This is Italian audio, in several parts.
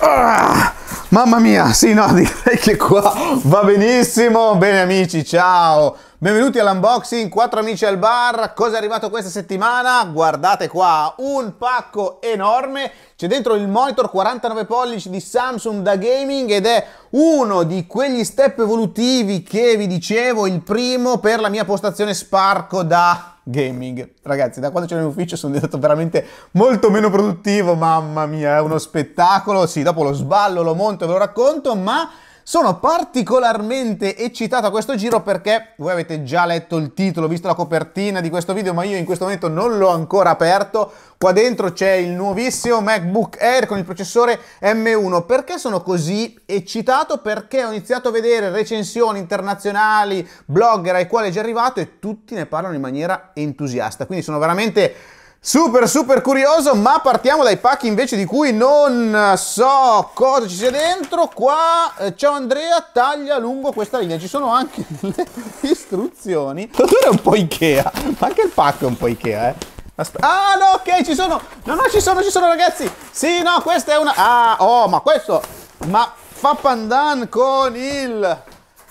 Ah, mamma mia, sì, no, direi che qua va benissimo. Bene amici, ciao. Benvenuti all'unboxing, quattro amici al bar, cosa è arrivato questa settimana? Guardate qua, un pacco enorme, c'è dentro il monitor 49 pollici di Samsung da gaming ed è uno di quegli step evolutivi che vi dicevo, il primo per la mia postazione Sparco da gaming. Ragazzi, da quando c'è in ufficio sono diventato veramente molto meno produttivo, mamma mia, è uno spettacolo. Sì, dopo lo sballo, lo monto e ve lo racconto, ma sono particolarmente eccitato a questo giro perché voi avete già letto il titolo, visto la copertina di questo video, ma io in questo momento non l'ho ancora aperto. Qua dentro c'è il nuovissimo MacBook Air con il processore M1. Perché sono così eccitato? Perché ho iniziato a vedere recensioni internazionali, blogger ai quali è già arrivato e tutti ne parlano in maniera entusiasta. Quindi sono veramente Super super curioso, ma partiamo dai pacchi invece di cui non so cosa ci sia dentro. Qua, eh, ciao Andrea, taglia lungo questa linea, ci sono anche le istruzioni. L'odore è un po' Ikea, ma anche il pacco è un po' Ikea, eh. Aspetta. Ah no, ok, ci sono! No, no, ci sono, ci sono ragazzi! Sì, no, questa è una... Ah, oh, ma questo... Ma fa pandan con il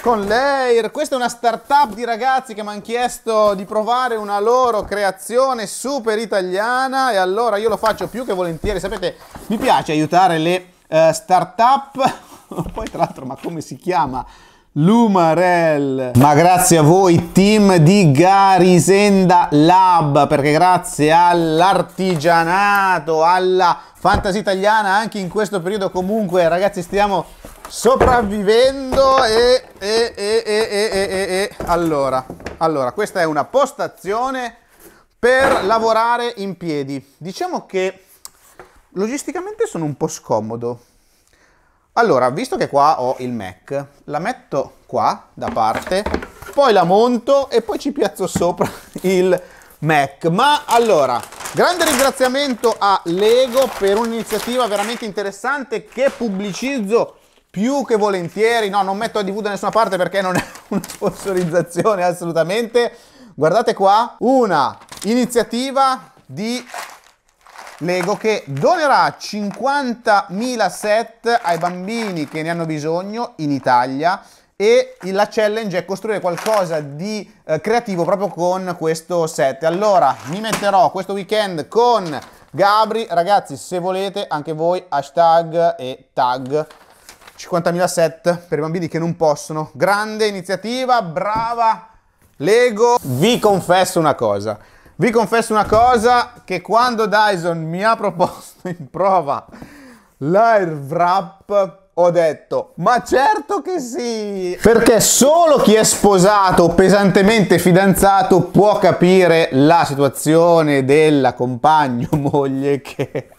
con Layer. Questa è una startup di ragazzi che mi hanno chiesto di provare una loro creazione super italiana e allora io lo faccio più che volentieri. Sapete, mi piace aiutare le uh, startup. Poi tra l'altro, ma come si chiama? Lumarel. Ma grazie a voi team di Garisenda Lab, perché grazie all'artigianato, alla fantasia italiana, anche in questo periodo comunque ragazzi stiamo sopravvivendo e, e, e, e allora, allora, questa è una postazione per lavorare in piedi. Diciamo che logisticamente sono un po' scomodo. Allora, visto che qua ho il Mac, la metto qua da parte, poi la monto e poi ci piazzo sopra il Mac. Ma allora, grande ringraziamento a Lego per un'iniziativa veramente interessante che pubblicizzo più che volentieri, no, non metto ADV da nessuna parte perché non è una sponsorizzazione assolutamente. Guardate qua, una iniziativa di Lego che donerà 50.000 set ai bambini che ne hanno bisogno in Italia e la challenge è costruire qualcosa di eh, creativo proprio con questo set. Allora, mi metterò questo weekend con Gabri. Ragazzi, se volete, anche voi hashtag e tag 50.000 set per i bambini che non possono. Grande iniziativa, brava Lego. Vi confesso una cosa. Vi confesso una cosa che quando Dyson mi ha proposto in prova l'air wrap ho detto ma certo che sì perché solo chi è sposato o pesantemente fidanzato può capire la situazione della compagno moglie che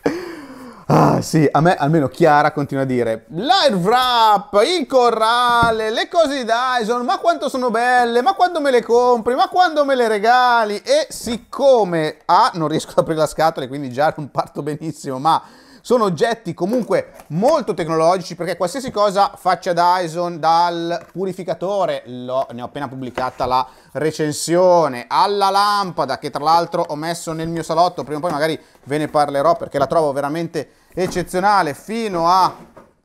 Ah sì, a me almeno Chiara continua a dire live rap, il corrale, le cose di Dyson, ma quanto sono belle, ma quando me le compri, ma quando me le regali e siccome A non riesco ad aprire la scatola e quindi già non parto benissimo, ma sono oggetti comunque molto tecnologici perché qualsiasi cosa faccia Dyson dal purificatore, lo, ne ho appena pubblicata la recensione, alla lampada che tra l'altro ho messo nel mio salotto, prima o poi magari ve ne parlerò perché la trovo veramente eccezionale, fino a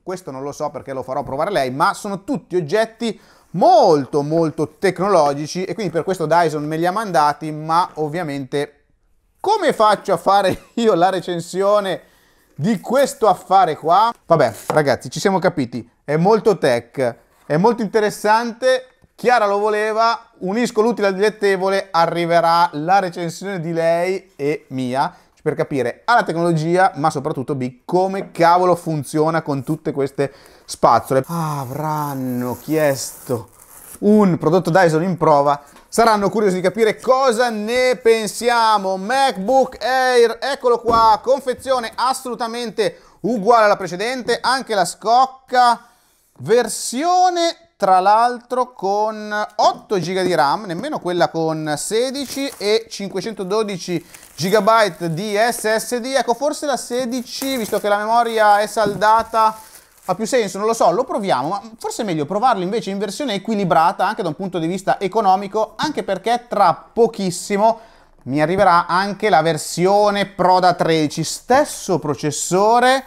questo non lo so perché lo farò provare lei, ma sono tutti oggetti molto molto tecnologici e quindi per questo Dyson me li ha mandati, ma ovviamente come faccio a fare io la recensione di questo affare qua. Vabbè, ragazzi, ci siamo capiti. È molto tech, è molto interessante. Chiara lo voleva, unisco l'utile al dilettevole, arriverà la recensione di lei e mia per capire alla tecnologia, ma soprattutto B, come cavolo funziona con tutte queste spazzole. Avranno chiesto un prodotto Dyson in prova Saranno curiosi di capire cosa ne pensiamo. MacBook Air, eccolo qua, confezione assolutamente uguale alla precedente, anche la scocca, versione tra l'altro con 8 GB di RAM, nemmeno quella con 16 e 512 GB di SSD, ecco forse la 16 visto che la memoria è saldata ha più senso, non lo so, lo proviamo, ma forse è meglio provarlo invece in versione equilibrata anche da un punto di vista economico, anche perché tra pochissimo mi arriverà anche la versione Pro da 13, stesso processore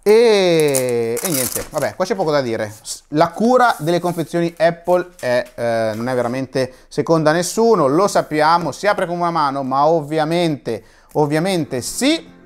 e, e niente, vabbè, qua c'è poco da dire. La cura delle confezioni Apple è, eh, non è veramente seconda a nessuno, lo sappiamo, si apre con una mano, ma ovviamente, ovviamente sì.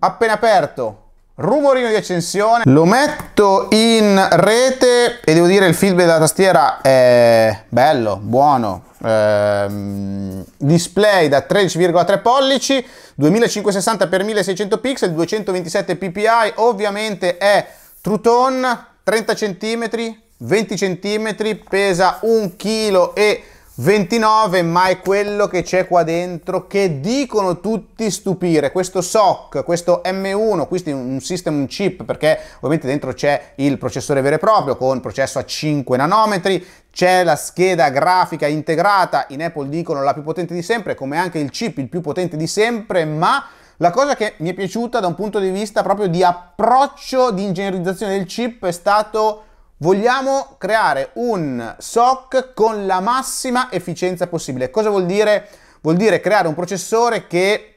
Appena aperto, rumorino di accensione lo metto in rete e devo dire il feedback della tastiera è bello buono ehm, display da 13,3 pollici 2560 x 1600 pixel 227 ppi ovviamente è True Tone 30 cm 20 cm pesa 1 kg e 29, ma è quello che c'è qua dentro che dicono tutti stupire. Questo SOC, questo M1, questo è un system un chip perché ovviamente dentro c'è il processore vero e proprio con processo a 5 nanometri, c'è la scheda grafica integrata, in Apple dicono la più potente di sempre, come anche il chip il più potente di sempre, ma la cosa che mi è piaciuta da un punto di vista proprio di approccio di ingegnerizzazione del chip è stato vogliamo creare un SOC con la massima efficienza possibile. Cosa vuol dire? Vuol dire creare un processore che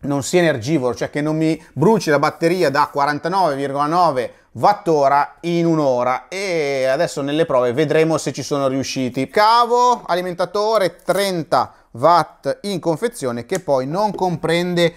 non sia energivoro, cioè che non mi bruci la batteria da 49,9 wattora in un'ora e adesso nelle prove vedremo se ci sono riusciti. Cavo alimentatore 30 watt in confezione che poi non comprende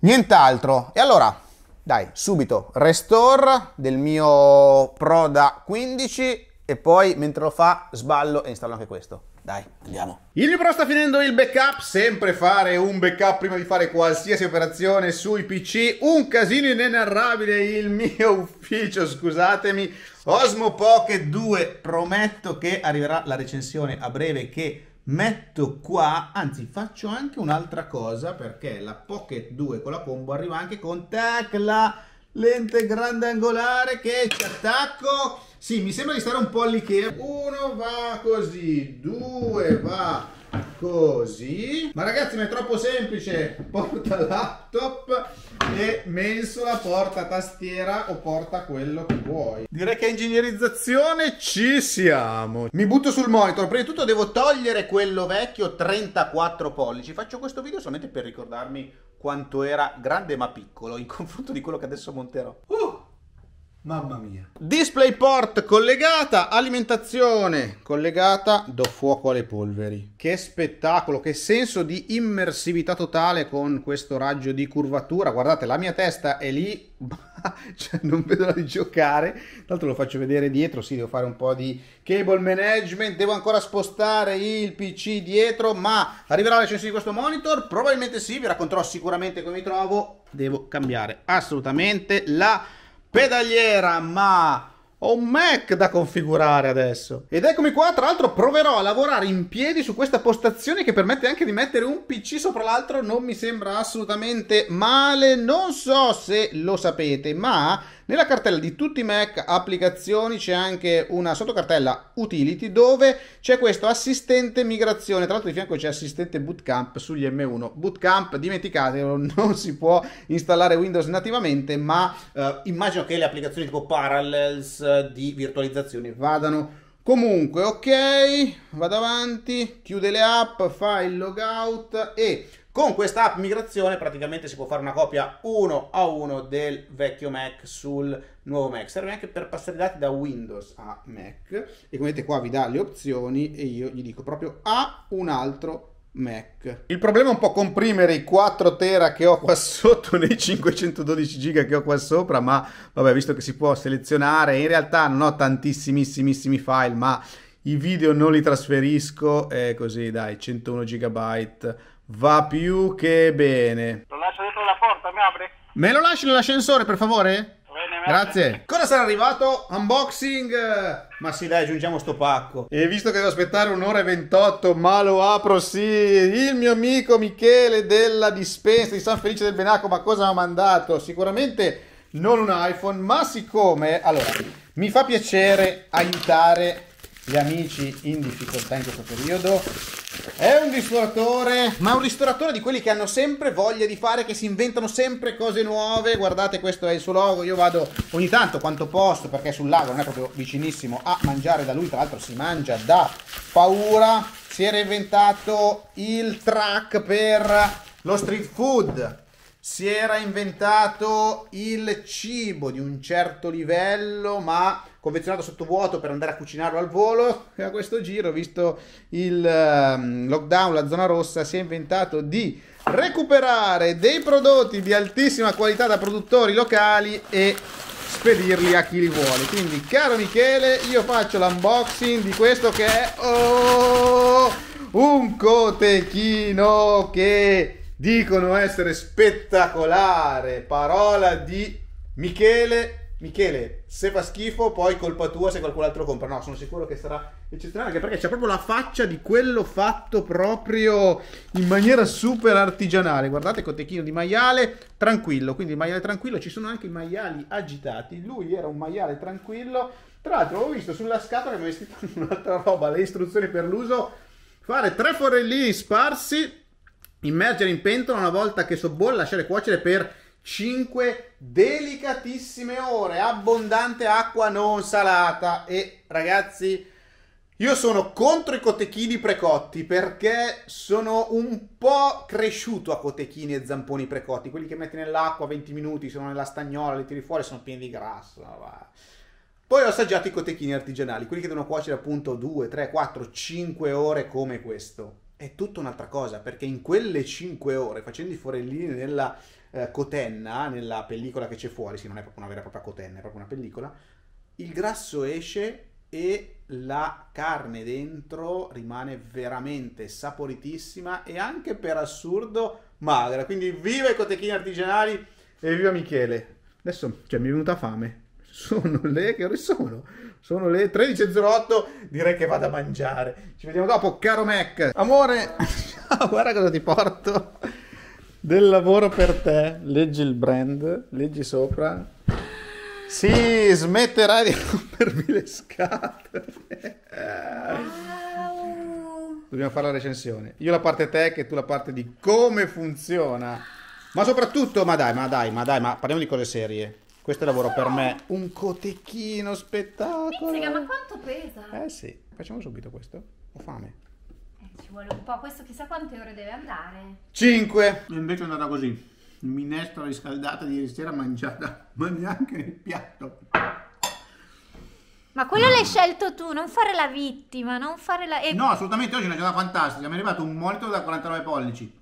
nient'altro. E allora dai, subito, restore del mio Pro da 15 e poi mentre lo fa sballo e installo anche questo. Dai, andiamo. Il mio pro sta finendo il backup, sempre fare un backup prima di fare qualsiasi operazione sui PC, un casino inenarrabile il mio ufficio, scusatemi. Osmo Pocket 2, prometto che arriverà la recensione a breve che metto qua, anzi faccio anche un'altra cosa perché la Pocket 2 con la combo arriva anche con tecla lente grande angolare che ci attacco sì mi sembra di stare un po' all'Ikea uno va così due va così. Ma ragazzi, ma è troppo semplice. Porta laptop e mensola, porta tastiera o porta quello che vuoi. Direi che ingegnerizzazione ci siamo. Mi butto sul monitor. Prima di tutto devo togliere quello vecchio 34 pollici. Faccio questo video solamente per ricordarmi quanto era grande ma piccolo in confronto di quello che adesso monterò. Uh! Mamma mia. Display port collegata, alimentazione collegata, do fuoco alle polveri. Che spettacolo, che senso di immersività totale con questo raggio di curvatura. Guardate, la mia testa è lì, cioè non vedo l'ora di giocare. Tra l'altro lo faccio vedere dietro, sì, devo fare un po' di cable management, devo ancora spostare il PC dietro, ma arriverà la recensione di questo monitor? Probabilmente sì, vi racconterò sicuramente come mi trovo. Devo cambiare assolutamente la pedaliera, ma ho un Mac da configurare adesso. Ed eccomi qua, tra l'altro proverò a lavorare in piedi su questa postazione che permette anche di mettere un PC sopra l'altro, non mi sembra assolutamente male. Non so se lo sapete, ma nella cartella di tutti i Mac applicazioni c'è anche una sottocartella utility dove c'è questo assistente migrazione, tra l'altro di fianco c'è assistente bootcamp sugli M1. Bootcamp, dimenticatelo, non si può installare Windows nativamente, ma eh, immagino che le applicazioni tipo Parallels eh, di virtualizzazione vadano Comunque, ok, vado avanti, chiude le app, fa il logout e con questa app migrazione praticamente si può fare una copia uno a uno del vecchio Mac sul nuovo Mac. Serve anche per passare i dati da Windows a Mac. E come vedete qua vi dà le opzioni e io gli dico proprio a un altro Mac. Il problema è un po' comprimere i 4 tera che ho qua sotto nei 512 giga che ho qua sopra, ma vabbè, visto che si può selezionare, in realtà non ho tantissimissimi file, ma i video non li trasferisco, è così dai, 101 gigabyte Va più che bene. Lo lascio dentro la porta, mi apri? Me lo lasci nell'ascensore, per favore? Bene, Grazie. Cosa sarà arrivato? Unboxing. Ma sì, dai, aggiungiamo sto pacco. E visto che devo aspettare un'ora e 28, ma lo apro, sì. Il mio amico Michele della dispensa di San Felice del Benaco, ma cosa mi ha mandato? Sicuramente non un iPhone, ma siccome... Allora, mi fa piacere aiutare gli amici in difficoltà in questo periodo. È un ristoratore, ma un ristoratore di quelli che hanno sempre voglia di fare, che si inventano sempre cose nuove. Guardate, questo è il suo logo. Io vado ogni tanto quanto posso, perché sul lago non è proprio vicinissimo a mangiare da lui. Tra l'altro, si mangia da paura. Si era inventato il track per lo street food si era inventato il cibo di un certo livello, ma convenzionato sotto vuoto per andare a cucinarlo al volo. E a questo giro, visto il ehm, lockdown, la zona rossa, si è inventato di recuperare dei prodotti di altissima qualità da produttori locali e spedirli a chi li vuole. Quindi, caro Michele, io faccio l'unboxing di questo che è oh, un cotechino che dicono essere spettacolare. Parola di Michele. Michele, se fa schifo, poi colpa tua se qualcun altro compra. No, sono sicuro che sarà eccezionale, anche perché c'è proprio la faccia di quello fatto proprio in maniera super artigianale. Guardate, cotechino di maiale tranquillo, quindi il maiale tranquillo, ci sono anche i maiali agitati. Lui era un maiale tranquillo. Tra l'altro, ho visto sulla scatola che mi ha vestito un'altra roba, le istruzioni per l'uso. Fare tre forellini sparsi Immergere in pentola una volta che sobbolla, lasciare cuocere per 5 delicatissime ore, abbondante acqua non salata e ragazzi io sono contro i cotechini precotti perché sono un po' cresciuto a cotechini e zamponi precotti, quelli che metti nell'acqua 20 minuti, sono nella stagnola, li tiri fuori, sono pieni di grasso. Va. Poi ho assaggiato i cotechini artigianali, quelli che devono cuocere appunto 2, 3, 4, 5 ore come questo è tutta un'altra cosa, perché in quelle 5 ore, facendo i forellini nella eh, cotenna, nella pellicola che c'è fuori, sì, non è proprio una vera e propria cotenna, è proprio una pellicola, il grasso esce e la carne dentro rimane veramente saporitissima e anche per assurdo magra. Quindi viva i cotechini artigianali e viva Michele. Adesso cioè, mi è venuta fame. Sono le che ore sono? Sono le 13.08, direi che vado a mangiare. Ci vediamo dopo, caro Mac. Amore, guarda cosa ti porto del lavoro per te. Leggi il brand, leggi sopra. Sì, smetterai di rompermi le scatole. Dobbiamo fare la recensione. Io la parte te e tu la parte di come funziona. Ma soprattutto, ma dai, ma dai, ma dai, ma parliamo di cose serie. Questo è lavoro per me. Un cotechino spettacolo. Pizzica, ma quanto pesa? Eh sì, facciamo subito questo. Ho fame. Eh, ci vuole un po'. Questo chissà quante ore deve andare. 5. invece è andata così. Minestra riscaldata di ieri sera mangiata, ma neanche nel piatto. Ma quello l'hai scelto tu, non fare la vittima, non fare la... E... No, assolutamente, oggi è una giornata fantastica. Mi è arrivato un monitor da 49 pollici.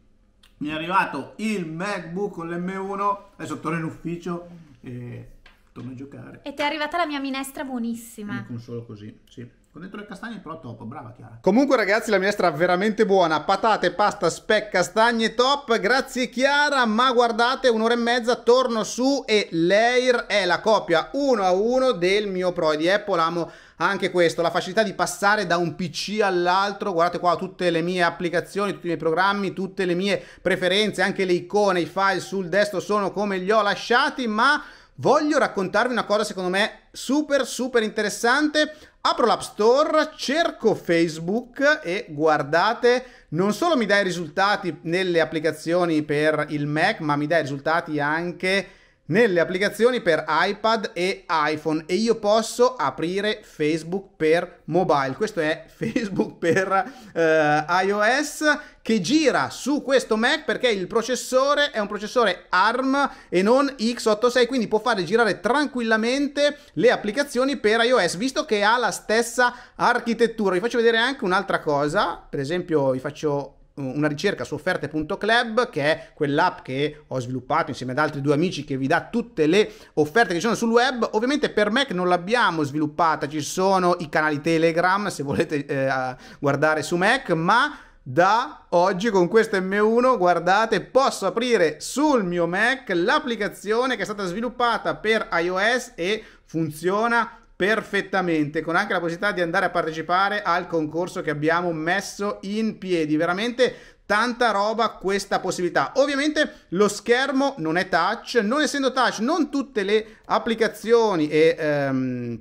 Mi è arrivato il MacBook con l'M1, adesso torno in ufficio e torno a giocare. E ti è arrivata la mia minestra buonissima. Mi consolo così, sì. Ho detto le castagne però top, brava Chiara. Comunque ragazzi la minestra è veramente buona, patate, pasta, spec, castagne top, grazie Chiara, ma guardate un'ora e mezza torno su e Leir è la copia 1 a 1 del mio Pro di Apple, amo anche questo, la facilità di passare da un PC all'altro, guardate qua tutte le mie applicazioni, tutti i miei programmi, tutte le mie preferenze, anche le icone, i file sul destro sono come li ho lasciati, ma voglio raccontarvi una cosa secondo me super super interessante apro l'App Store, cerco Facebook e guardate, non solo mi dà i risultati nelle applicazioni per il Mac, ma mi dà i risultati anche nelle applicazioni per iPad e iPhone e io posso aprire Facebook per mobile. Questo è Facebook per eh, iOS che gira su questo Mac perché il processore è un processore ARM e non x86, quindi può fare girare tranquillamente le applicazioni per iOS, visto che ha la stessa architettura. Vi faccio vedere anche un'altra cosa, per esempio vi faccio una ricerca su offerte.club che è quell'app che ho sviluppato insieme ad altri due amici che vi dà tutte le offerte che ci sono sul web ovviamente per Mac non l'abbiamo sviluppata ci sono i canali Telegram se volete eh, guardare su Mac ma da oggi con questo M1 guardate posso aprire sul mio Mac l'applicazione che è stata sviluppata per iOS e funziona perfettamente, con anche la possibilità di andare a partecipare al concorso che abbiamo messo in piedi. Veramente tanta roba questa possibilità. Ovviamente lo schermo non è touch, non essendo touch, non tutte le applicazioni e... Ehm,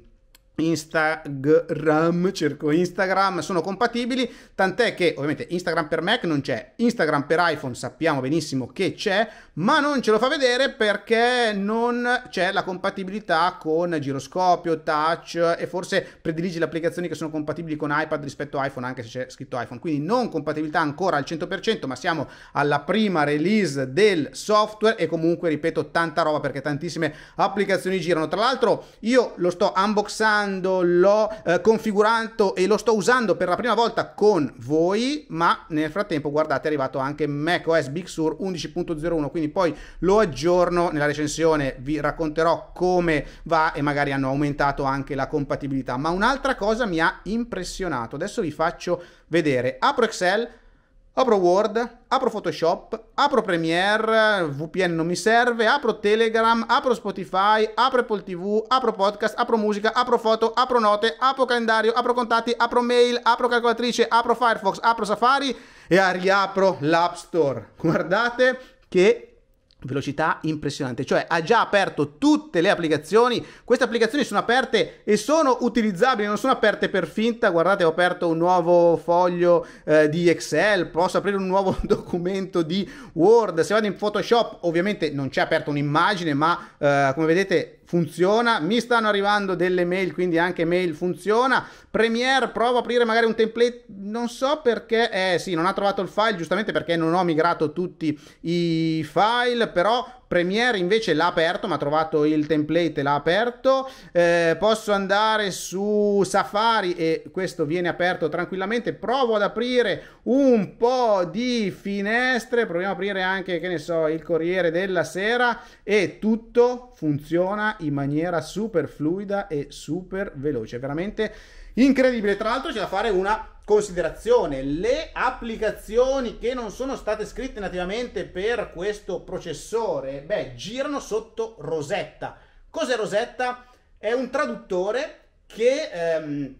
Instagram, cerco Instagram, sono compatibili, tant'è che ovviamente Instagram per Mac non c'è, Instagram per iPhone sappiamo benissimo che c'è, ma non ce lo fa vedere perché non c'è la compatibilità con giroscopio, touch e forse predilige le applicazioni che sono compatibili con iPad rispetto a iPhone anche se c'è scritto iPhone, quindi non compatibilità ancora al 100%, ma siamo alla prima release del software e comunque ripeto tanta roba perché tantissime applicazioni girano. Tra l'altro io lo sto unboxando quando l'ho eh, configurato e lo sto usando per la prima volta con voi, ma nel frattempo guardate è arrivato anche macOS Big Sur 11.01, quindi poi lo aggiorno nella recensione, vi racconterò come va e magari hanno aumentato anche la compatibilità. Ma un'altra cosa mi ha impressionato, adesso vi faccio vedere. Apro Excel apro Word, apro Photoshop, apro Premiere, VPN non mi serve, apro Telegram, apro Spotify, apro Apple TV, apro podcast, apro musica, apro foto, apro note, apro calendario, apro contatti, apro mail, apro calcolatrice, apro Firefox, apro Safari e riapro l'App Store. Guardate che velocità impressionante, cioè ha già aperto tutte le applicazioni, queste applicazioni sono aperte e sono utilizzabili, non sono aperte per finta, guardate ho aperto un nuovo foglio eh, di Excel, posso aprire un nuovo documento di Word, se vado in Photoshop ovviamente non c'è aperta un'immagine ma eh, come vedete funziona, mi stanno arrivando delle mail, quindi anche mail funziona, Premiere provo a aprire magari un template, non so perché, eh sì, non ha trovato il file, giustamente perché non ho migrato tutti i file, però Premiere invece l'ha aperto, ma ha trovato il template e l'ha aperto. Eh, posso andare su Safari e questo viene aperto tranquillamente. Provo ad aprire un po' di finestre, proviamo ad aprire anche, che ne so, il Corriere della Sera e tutto funziona in maniera super fluida e super veloce, veramente incredibile. Tra l'altro c'è da fare una considerazione, le applicazioni che non sono state scritte nativamente per questo processore, beh, girano sotto Rosetta. Cos'è Rosetta? È un traduttore che, ehm,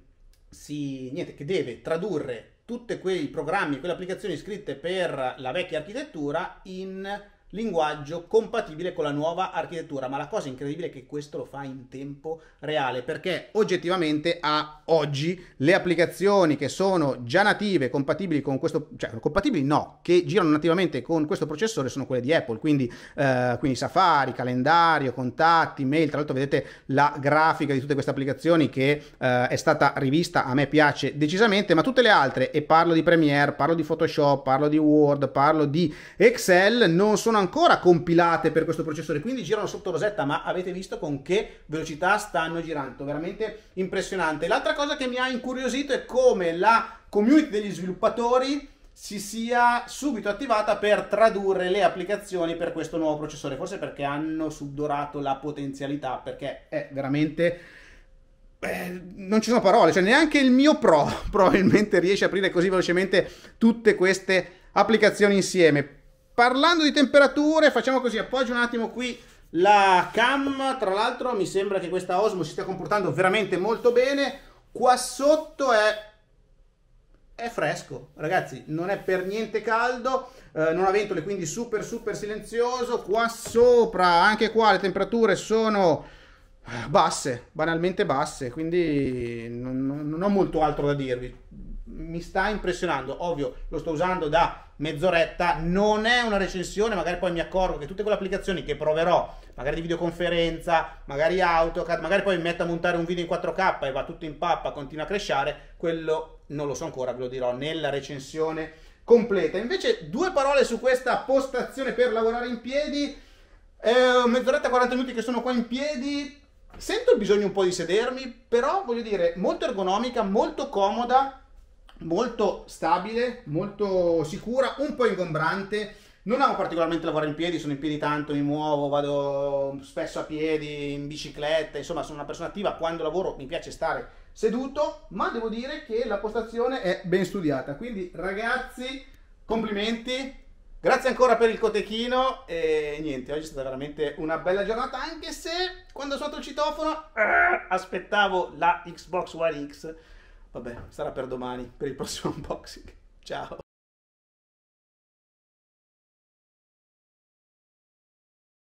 si, niente, che deve tradurre tutti quei programmi, quelle applicazioni scritte per la vecchia architettura in linguaggio compatibile con la nuova architettura, ma la cosa incredibile è che questo lo fa in tempo reale, perché oggettivamente a oggi le applicazioni che sono già native, compatibili con questo, cioè compatibili no, che girano nativamente con questo processore sono quelle di Apple, quindi, eh, quindi Safari, calendario, contatti, mail, tra l'altro vedete la grafica di tutte queste applicazioni che eh, è stata rivista, a me piace decisamente, ma tutte le altre, e parlo di Premiere, parlo di Photoshop, parlo di Word, parlo di Excel, non sono sono ancora compilate per questo processore, quindi girano sotto rosetta, ma avete visto con che velocità stanno girando, veramente impressionante. L'altra cosa che mi ha incuriosito è come la community degli sviluppatori si sia subito attivata per tradurre le applicazioni per questo nuovo processore, forse perché hanno subdorato la potenzialità, perché è veramente... Eh, non ci sono parole, cioè neanche il mio Pro probabilmente riesce a aprire così velocemente tutte queste applicazioni insieme parlando di temperature, facciamo così, appoggio un attimo qui la cam, tra l'altro mi sembra che questa Osmo si stia comportando veramente molto bene, qua sotto è, è fresco, ragazzi, non è per niente caldo, eh, non ha ventole, quindi super super silenzioso, qua sopra, anche qua le temperature sono eh, basse, banalmente basse, quindi non, non ho molto altro da dirvi, mi sta impressionando, ovvio lo sto usando da mezz'oretta, non è una recensione, magari poi mi accorgo che tutte quelle applicazioni che proverò, magari di videoconferenza, magari AutoCAD, magari poi mi metto a montare un video in 4K e va tutto in pappa, continua a crescere, quello non lo so ancora, ve lo dirò nella recensione completa. Invece due parole su questa postazione per lavorare in piedi, eh, mezz'oretta, 40 minuti che sono qua in piedi, sento il bisogno un po' di sedermi, però voglio dire, molto ergonomica, molto comoda, molto stabile, molto sicura, un po' ingombrante. Non amo particolarmente lavorare in piedi, sono in piedi tanto, mi muovo, vado spesso a piedi, in bicicletta, insomma sono una persona attiva, quando lavoro mi piace stare seduto, ma devo dire che la postazione è ben studiata. Quindi ragazzi, complimenti, Grazie ancora per il cotechino e niente, oggi è stata veramente una bella giornata anche se quando ho suonato il citofono eh, aspettavo la Xbox One X Vabbè, sarà per domani, per il prossimo unboxing. Ciao!